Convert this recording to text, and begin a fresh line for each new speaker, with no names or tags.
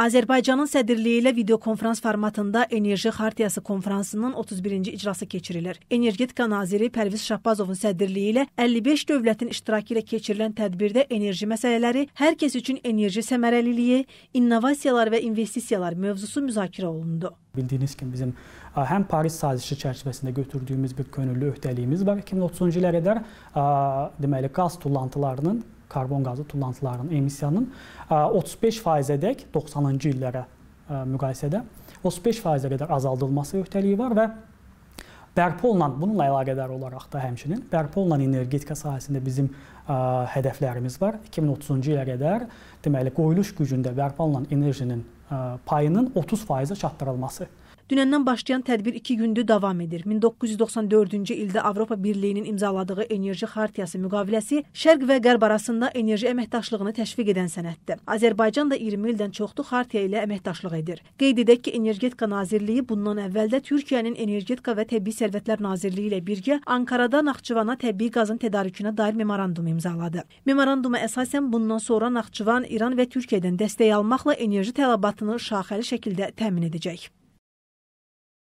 Azərbaycanın sədrliyi ilə videokonfrans formatında Enerji Xartiyası konfransının 31-ci iclası keçirilir. Energetika naziri Pərviz Şahbazovun sədrliyi ilə 55 dövlətin iştirakı ilə keçirilən tədbirdə enerji məsələləri, hər kəs üçün enerji səmərəliliyi, innovasiyalar və investisiyalar mövzusu müzakirə olundu.
Bildiyiniz kimi bizim həm Paris sazişi çərçivəsində götürdüyümüz bir könüllü öhdəliyimiz var. 2030-cu ilə qədər deməli qaz tullantılarının karbon qazı tullantılarının emissiyanın 35%-ədək 90-cı illərə müqayisədə 35%-ə qədər azaldılması öhdəliyi var və bərpa olunan bununla əlaqədar olaraq da həmçinin bərpa olunan energetika sahəsində bizim ə, hədəflərimiz var. 2030-cu ilə qədər deməli qoyuluş gücündə bərpa olunan enerjinin ə, payının 30%-ə çatdırılması
Dünəndən başlayan
tədbir 2 gündür
davam edir. 1994-cü ildə Avropa Birliyinin imzaladığı Enerji Xartiyası müqaviləsi Şərq və Qərb arasında enerji əməkdaşlığını təşviq edən sənəddir. Azərbaycan da 20 ildən çoxdur xartiya ilə əməkdaşlıq edir. Qeyd edək ki, Energetika Nazirliyi bundan əvvəl də Türkiyənin Energetika və Təbii Sərvətlər Nazirliyi ilə birgə Ankarada Naxçıvana təbii qazın tədarükünə dair memorandum imzaladı. Memoranduma əsasən bundan sonra Naxçıvan İran və Türkiyədən dəstək almaqla enerji tələbatını şaxəli şəkildə təmin edəcək.